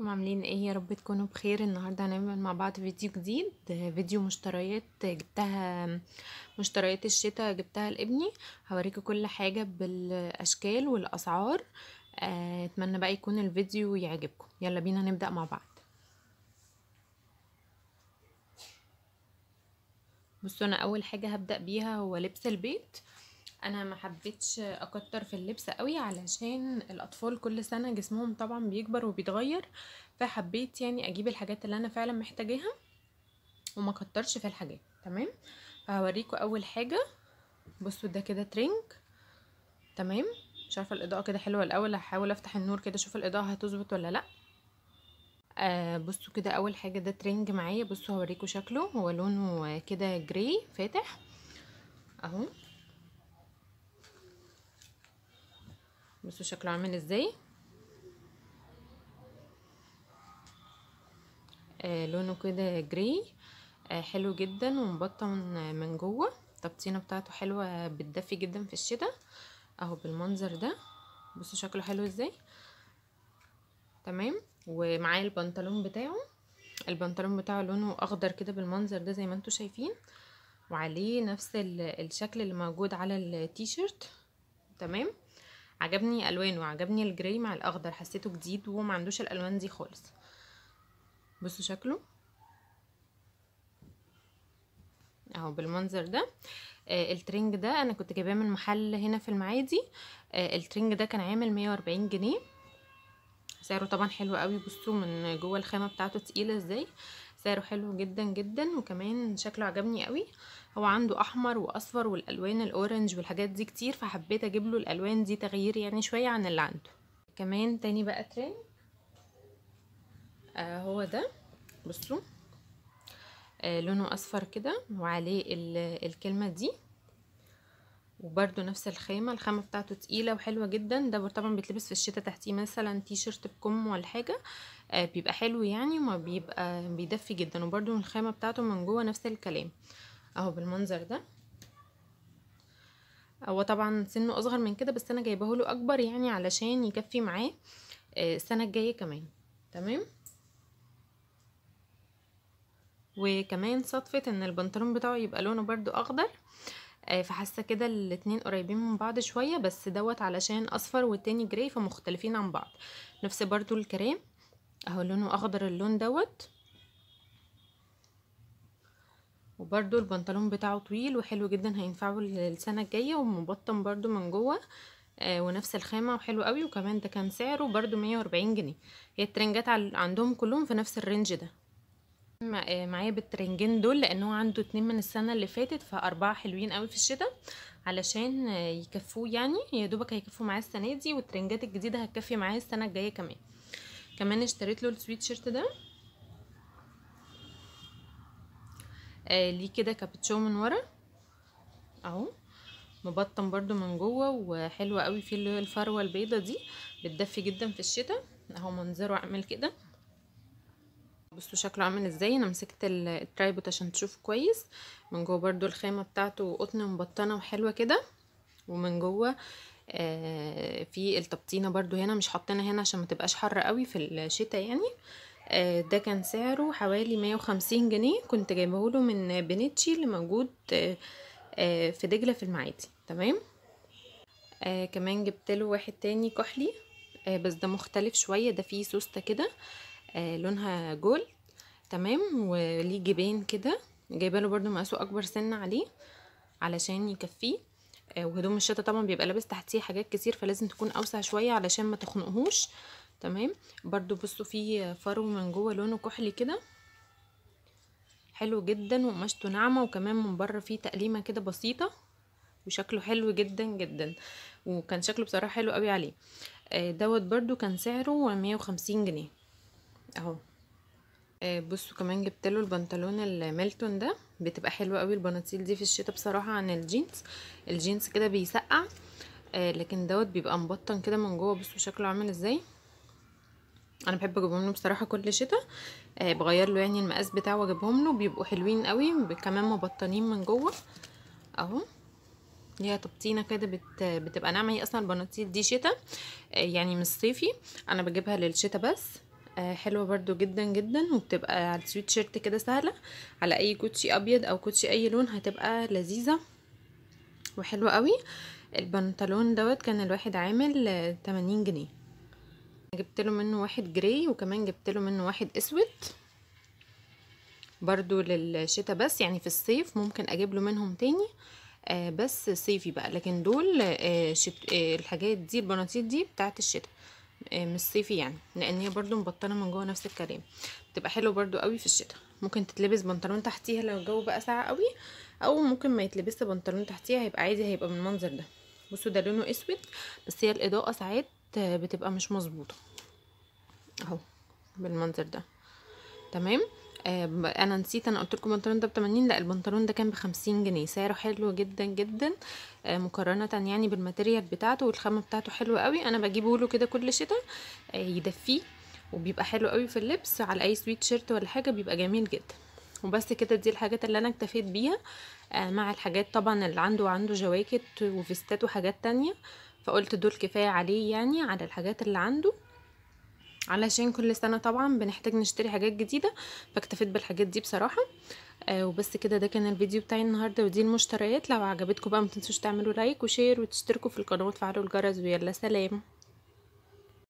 ازيكم عاملين ايه يا رب تكونوا بخير النهارده هنعمل مع بعض فيديو جديد فيديو مشتريات جبتها مشتريات الشتاء جبتها لابني هوريكم كل حاجه بالاشكال والاسعار آه، اتمنى بقى يكون الفيديو يعجبكم يلا بينا نبدا مع بعض بصوا انا اول حاجه هبدا بيها هو لبس البيت انا ما حبيتش اكتر في اللبس قوي علشان الاطفال كل سنه جسمهم طبعا بيكبر وبيتغير فحبيت يعني اجيب الحاجات اللي انا فعلا محتاجاها وما كترش في الحاجات تمام فهوريكم اول حاجه بصوا ده كده ترنج تمام مش عارفه الاضاءه كده حلوه الاول هحاول افتح النور كده اشوف الاضاءه هتظبط ولا لا آه بصوا كده اول حاجه ده ترنج معايا بصوا هوريكم شكله هو لونه كده جري فاتح اهو بصوا شكله عامل ازاي آه لونه كده جري آه حلو جدا ومبطن من جوه التبطينه بتاعته حلوه بتدفي جدا في الشتاء اهو بالمنظر ده بصوا شكله حلو ازاي تمام ومعايا البنطلون بتاعه البنطلون بتاعه لونه اخضر كده بالمنظر ده زي ما انتم شايفين وعليه نفس الشكل اللي موجود على التيشيرت تمام عجبني الوانه عجبني الجراي مع الاخضر حسيته جديد ما عندوش الالوان دي خالص بصوا شكله اهو بالمنظر ده آه الترنج ده انا كنت جايباه من محل هنا في المعادي آه الترنج ده كان عامل 140 جنيه سعره طبعا حلو قوي بصوا من جوه الخامه بتاعته تقيله ازاي سعره حلو جدا جدا وكمان شكله عجبني قوي هو عنده احمر واصفر والالوان الاورنج والحاجات دي كتير فحبيت اجيب له الالوان دي تغيير يعني شويه عن اللي عنده كمان تاني بقى ترين آه هو ده بصوا آه لونه اصفر كده وعليه الكلمه دي وبرده نفس الخامة الخامة بتاعته تقيلة وحلوة جدا ده طبعا بيتلبس في الشتاء تحتيه مثلا تي شيرت بكم ولا حاجة آه، بيبقى حلو يعني وما بيبقى بيدفي جدا وبرده الخامه بتاعته من جوه نفس الكلام اهو بالمنظر ده هو طبعا سنه اصغر من كده بس انا جايبه له اكبر يعني علشان يكفي معاه آه، السنه الجايه كمان تمام وكمان صدفه ان البنطلون بتاعه يبقى لونه برده اخضر آه، فحاسه كده الاتنين قريبين من بعض شويه بس دوت علشان اصفر والتاني جراي فمختلفين عن بعض نفس برضو الكريم اهو لونه اخضر اللون دوت وبرده البنطلون بتاعه طويل وحلو جدا هينفعه السنه الجايه ومبطن برده من جوه آه ونفس الخامه وحلو قوي وكمان ده كان سعره برده 140 جنيه هي الترنجات عندهم كلهم في نفس الرينج ده آه، معايا بالترنجين دول لان هو عنده اتنين من السنه اللي فاتت فاربعه حلوين قوي في الشتاء علشان يكفوه يعني يا دوبك هيكفوا معايا السنه دي والترنجات الجديده هتكفي معايا السنه الجايه كمان كمان اشتريت له السويت شيرت ده آه ليه كده كابتشو من ورا اهو مبطن برده من جوه وحلو قوي فيه اللي هي الفروه البيضه دي بتدفي جدا في الشتاء اهو منظره عامل كده بصوا شكله عامل ازاي انا مسكت الترايبوت عشان تشوف كويس من جوه برده الخامه بتاعته قطن مبطنه وحلوه كده ومن جوه آه، في التبطينه برضو هنا مش حاطينها هنا عشان ما تبقاش حر قوي في الشتاء يعني آه، ده كان سعره حوالي 150 جنيه كنت جايبهوله من بنتشي اللي موجود آه، في دجله في المعادي تمام كمان جبت له واحد تاني كحلي بس ده مختلف شويه ده فيه سوسته كده لونها جولد تمام وليه جيبين كده جايبه له برده مقاسه اكبر سن عليه علشان يكفيه آه، وهدوم الشتا طبعا بيبقى لابس تحتيه حاجات كتير فلازم تكون اوسع شويه علشان ما تخنقهوش تمام برضو بصوا فيه فرو من جوه لونه كحلي كده حلو جدا وقماشته ناعمه وكمان من بره فيه تقليمه كده بسيطه وشكله حلو جدا جدا وكان شكله بصراحه حلو قوي عليه آه، دوت برضو كان سعره 150 جنيه اهو آه، بصوا كمان جبت له البنطلون الميلتون ده بتبقى حلوه قوي البناطيل دي في الشتاء بصراحه عن الجينز الجينز كده بيسقع آه، لكن دوت بيبقى مبطن كده من جوه بصوا شكله عامل ازاي انا بحب اجيبهم له بصراحه كل شتاء آه، بغير له يعني المقاس بتاعه واجيبهم له بيبقوا حلوين قوي كمان مبطنين من جوه اهو ليها تبطينه كده بت... بتبقى ناعمه هي اصلا البناطيل دي شتاء يعني مش صيفي انا بجيبها للشتاء بس آه، حلوه برضو جدا جدا وبتبقى على السويت شيرت كده سهله على اي كوتشي ابيض او كوتشي اي لون هتبقى لذيذه وحلوه قوي البنطلون دوت كان الواحد عامل 80 جنيه جبت له منه واحد جراي وكمان جبت له منه واحد اسود برضو للشتاء بس يعني في الصيف ممكن اجيب له منهم تاني آه، بس صيفي بقى لكن دول آه، الحاجات دي البناطيل دي بتاعت الشتاء آه، مش صيفي يعني لان هي برضو مبطنه من جوه نفس الكلام بتبقى حلو برضو قوي في الشتاء ممكن تتلبس بنطلون تحتيها لو الجو بقى ساقع قوي او ممكن ما يتلبس بنطلون تحتيها هيبقى عادي هيبقى بالمنظر ده بصوا ده لونه اسود بس هي الاضاءه ساعات بتبقى مش مظبوطه اهو بالمنظر ده تمام انا نسيت انا قلت لكم البنطلون ده ب 80 لا البنطلون ده كان ب 50 جنيه سعره حلو جدا جدا آه، مقارنه يعني بالماتيريال بتاعته والخامه بتاعته حلوه قوي انا بجيبه له كده كل شتاء آه، يدفيه وبيبقى حلو قوي في اللبس على اي سويت شيرت ولا حاجه بيبقى جميل جدا وبس كده دي الحاجات اللي انا اكتفيت بيها آه، مع الحاجات طبعا اللي عنده عنده جواكت وفيستات وحاجات تانية فقلت دول كفايه عليه يعني على الحاجات اللي عنده علشان كل سنة طبعا بنحتاج نشتري حاجات جديدة فاكتفيت بالحاجات دي بصراحة آه وبس كده ده كان الفيديو بتاعي النهاردة ودي المشتريات لو عجبتكم بقى متنسوش تعملوا لايك وشير وتشتركوا في القناة وتفعلوا الجرس ويلا سلام